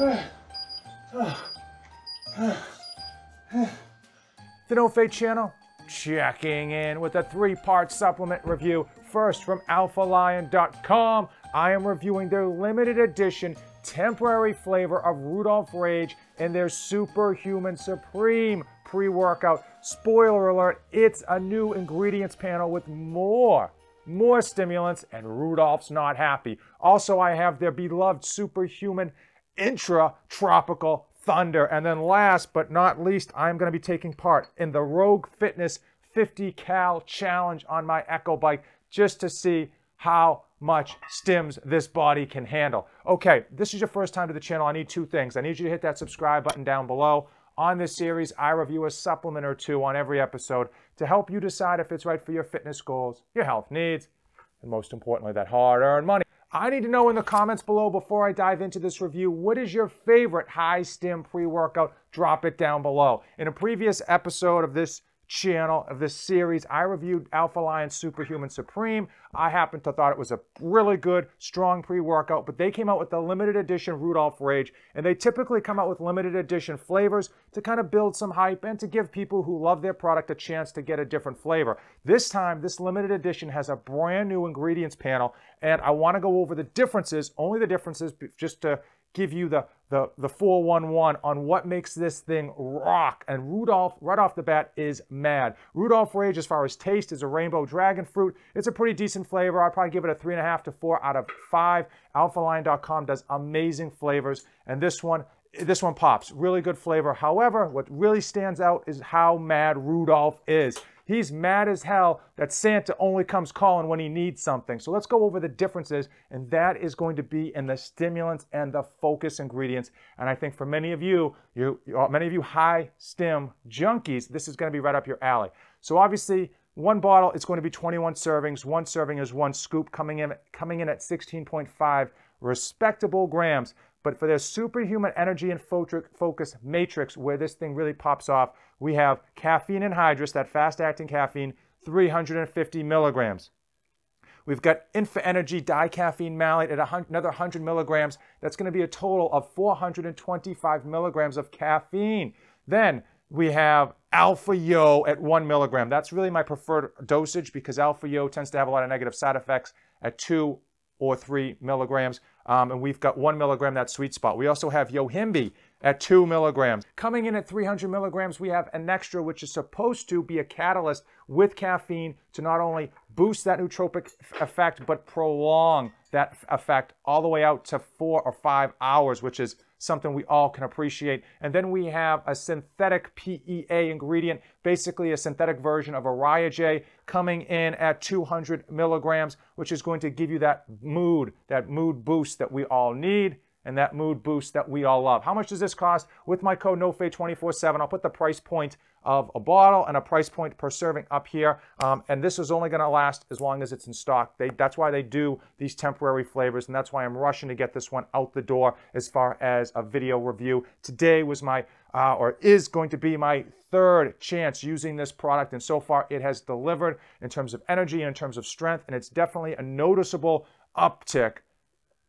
The No Fate channel, checking in with a three-part supplement review, first from alphalion.com. I am reviewing their limited edition temporary flavor of Rudolph Rage and their Superhuman Supreme pre-workout. Spoiler alert, it's a new ingredients panel with more more stimulants, and Rudolph's not happy. Also, I have their beloved superhuman intra-tropical thunder. And then last but not least, I'm going to be taking part in the Rogue Fitness 50 cal challenge on my Echo bike just to see how much stims this body can handle. Okay, this is your first time to the channel. I need two things. I need you to hit that subscribe button down below. On this series, I review a supplement or two on every episode to help you decide if it's right for your fitness goals, your health needs, and most importantly, that hard-earned money. I need to know in the comments below before I dive into this review, what is your favorite high stim pre-workout? Drop it down below. In a previous episode of this channel, of this series, I reviewed Alpha Lion Superhuman Supreme. I happened to thought it was a really good, strong pre-workout, but they came out with the limited edition Rudolph Rage, and they typically come out with limited edition flavors to kind of build some hype and to give people who love their product a chance to get a different flavor. This time, this limited edition has a brand new ingredients panel, and I want to go over the differences, only the differences, just to give you the the, the 411 on what makes this thing rock. And Rudolph, right off the bat, is mad. Rudolph Rage, as far as taste, is a rainbow dragon fruit. It's a pretty decent decent flavor. I'd probably give it a three and a half to four out of five. AlphaLine.com does amazing flavors, and this one this one pops. Really good flavor. However, what really stands out is how mad Rudolph is. He's mad as hell that Santa only comes calling when he needs something. So let's go over the differences, and that is going to be in the stimulants and the focus ingredients. And I think for many of you, you many of you high stim junkies, this is going to be right up your alley. So obviously, one bottle it's going to be 21 servings. One serving is one scoop coming in, coming in at 16.5 respectable grams. But for their superhuman energy and focus matrix, where this thing really pops off, we have caffeine anhydrous, that fast acting caffeine, 350 milligrams. We've got Infa Energy dicaffeine malate at another 100 milligrams. That's going to be a total of 425 milligrams of caffeine. Then we have alpha yo at one milligram. That's really my preferred dosage because alpha yo tends to have a lot of negative side effects at two or three milligrams. Um, and we've got one milligram, that sweet spot. We also have Yohimbi at 2 milligrams. Coming in at 300 milligrams, we have an extra, which is supposed to be a catalyst with caffeine to not only boost that nootropic effect, but prolong that effect all the way out to four or five hours, which is something we all can appreciate. And then we have a synthetic PEA ingredient, basically a synthetic version of Ariage coming in at 200 milligrams, which is going to give you that mood, that mood boost that we all need and that mood boost that we all love. How much does this cost? With my code 24 247 I'll put the price point of a bottle and a price point per serving up here. Um, and this is only gonna last as long as it's in stock. They, that's why they do these temporary flavors and that's why I'm rushing to get this one out the door as far as a video review. Today was my, uh, or is going to be my third chance using this product. And so far it has delivered in terms of energy and in terms of strength. And it's definitely a noticeable uptick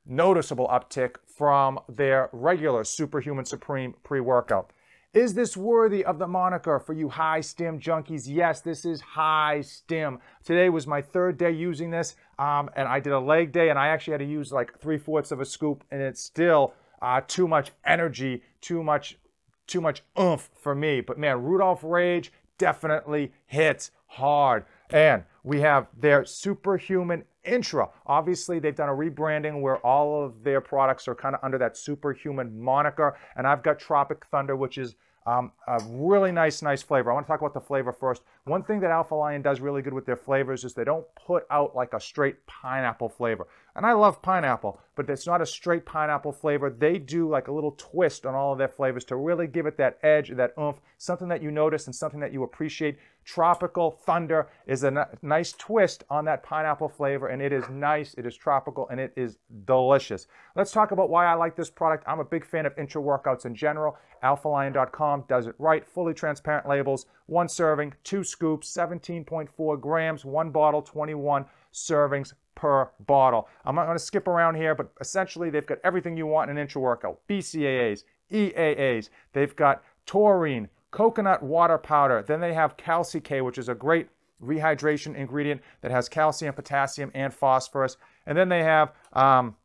noticeable uptick from their regular Superhuman Supreme pre workout. Is this worthy of the moniker for you high stem junkies? Yes, this is high stem. Today was my third day using this, um, and I did a leg day, and I actually had to use like three fourths of a scoop, and it's still uh, too much energy, too much, too much oomph for me. But man, Rudolph Rage definitely hits hard, and we have their superhuman Intra, obviously, they've done a rebranding where all of their products are kind of under that superhuman moniker. And I've got Tropic Thunder, which is um, a really nice, nice flavor. I want to talk about the flavor first. One thing that Alpha Lion does really good with their flavors is they don't put out like a straight pineapple flavor. And I love pineapple, but it's not a straight pineapple flavor. They do like a little twist on all of their flavors to really give it that edge, that oomph, something that you notice and something that you appreciate. Tropical Thunder is a nice twist on that pineapple flavor, and it is nice, it is tropical, and it is delicious. Let's talk about why I like this product. I'm a big fan of intra workouts in general. AlphaLion.com does it right, fully transparent labels, one serving, two scoops, 17.4 grams, one bottle, 21 servings per bottle. I'm not going to skip around here, but essentially they've got everything you want in an intra workout. BCAAs, EAAs, they've got taurine, coconut water powder, then they have Calci-K, which is a great rehydration ingredient that has calcium, potassium, and phosphorus. And then they have um,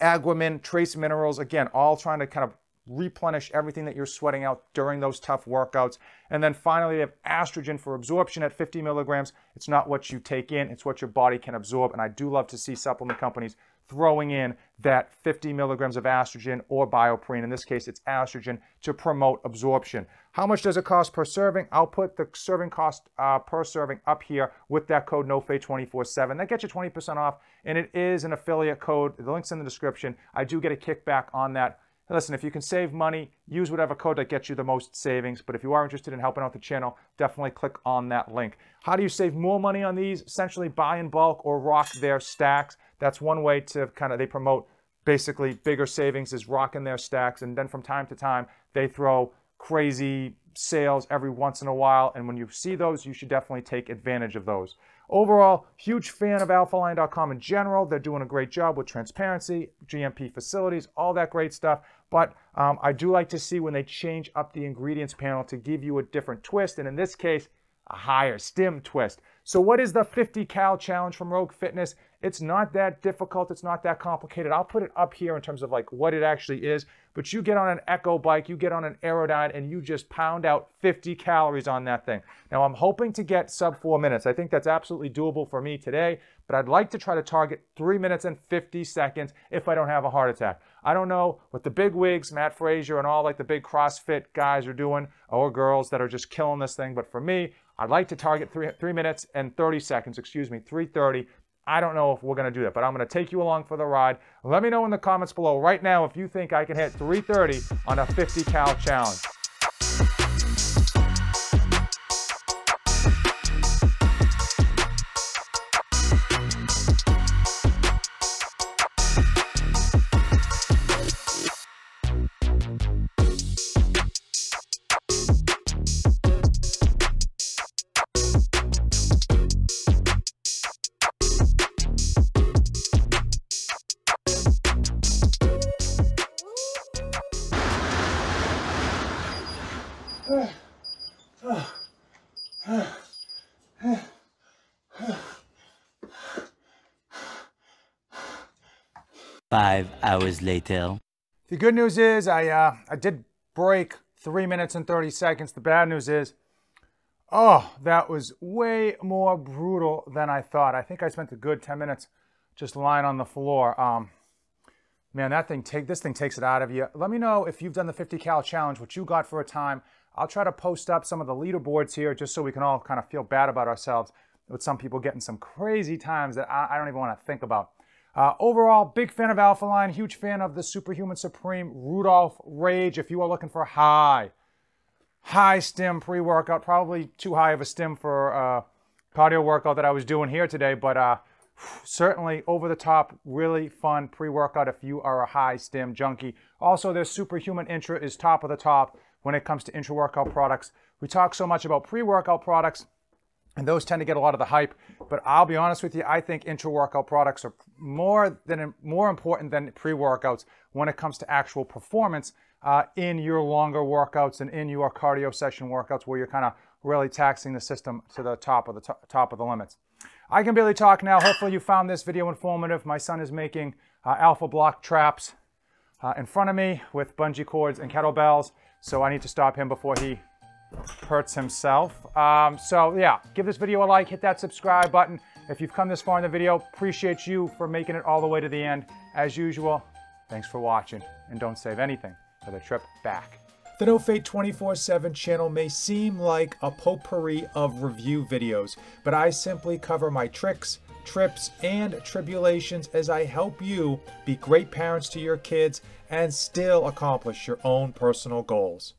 aguamin, trace minerals, again, all trying to kind of replenish everything that you're sweating out during those tough workouts. And then finally, they have estrogen for absorption at 50 milligrams. It's not what you take in, it's what your body can absorb. And I do love to see supplement companies throwing in that 50 milligrams of estrogen or bioprene. In this case, it's estrogen to promote absorption. How much does it cost per serving? I'll put the serving cost uh, per serving up here with that code NOFA247. That gets you 20% off, and it is an affiliate code. The link's in the description. I do get a kickback on that listen, if you can save money, use whatever code that gets you the most savings. But if you are interested in helping out the channel, definitely click on that link. How do you save more money on these? Essentially buy in bulk or rock their stacks. That's one way to kind of, they promote basically bigger savings is rocking their stacks. And then from time to time, they throw crazy sales every once in a while. And when you see those, you should definitely take advantage of those. Overall, huge fan of alphaline.com in general. They're doing a great job with transparency, GMP facilities, all that great stuff. But um, I do like to see when they change up the ingredients panel to give you a different twist. And in this case, a higher stem twist. So what is the 50 cal challenge from Rogue Fitness? It's not that difficult. It's not that complicated. I'll put it up here in terms of like what it actually is. But you get on an Echo bike, you get on an Aerodyne, and you just pound out 50 calories on that thing. Now, I'm hoping to get sub four minutes. I think that's absolutely doable for me today, but I'd like to try to target three minutes and 50 seconds if I don't have a heart attack. I don't know what the big wigs, Matt Frazier, and all like the big CrossFit guys are doing or girls that are just killing this thing, but for me, I'd like to target three, three minutes and 30 seconds, excuse me, 330 I don't know if we're going to do that, but I'm going to take you along for the ride. Let me know in the comments below right now if you think I can hit 330 on a 50 cal challenge. five hours later. The good news is I, uh, I did break three minutes and 30 seconds. The bad news is, oh, that was way more brutal than I thought. I think I spent a good 10 minutes just lying on the floor. Um, man, that thing take this thing takes it out of you. Let me know if you've done the 50 cal challenge, what you got for a time. I'll try to post up some of the leaderboards here just so we can all kind of feel bad about ourselves with some people getting some crazy times that I, I don't even want to think about. Uh, overall, big fan of Alpha Line, huge fan of the Superhuman Supreme Rudolph Rage. If you are looking for high, high stem pre-workout, probably too high of a stem for uh, cardio workout that I was doing here today, but uh, certainly over the top, really fun pre-workout if you are a high stem junkie. Also, their Superhuman Intra is top of the top when it comes to intra-workout products. We talk so much about pre-workout products, and those tend to get a lot of the hype. But I'll be honest with you, I think intra-workout products are more than more important than pre-workouts when it comes to actual performance uh, in your longer workouts and in your cardio session workouts where you're kind of really taxing the system to the top of the to top of the limits. I can barely talk now. Hopefully you found this video informative. My son is making uh, alpha block traps uh, in front of me with bungee cords and kettlebells. So I need to stop him before he hurts himself. Um, so yeah, give this video a like, hit that subscribe button. If you've come this far in the video, appreciate you for making it all the way to the end. As usual, thanks for watching and don't save anything for the trip back. The No Fate 24-7 channel may seem like a potpourri of review videos, but I simply cover my tricks, trips, and tribulations as I help you be great parents to your kids and still accomplish your own personal goals.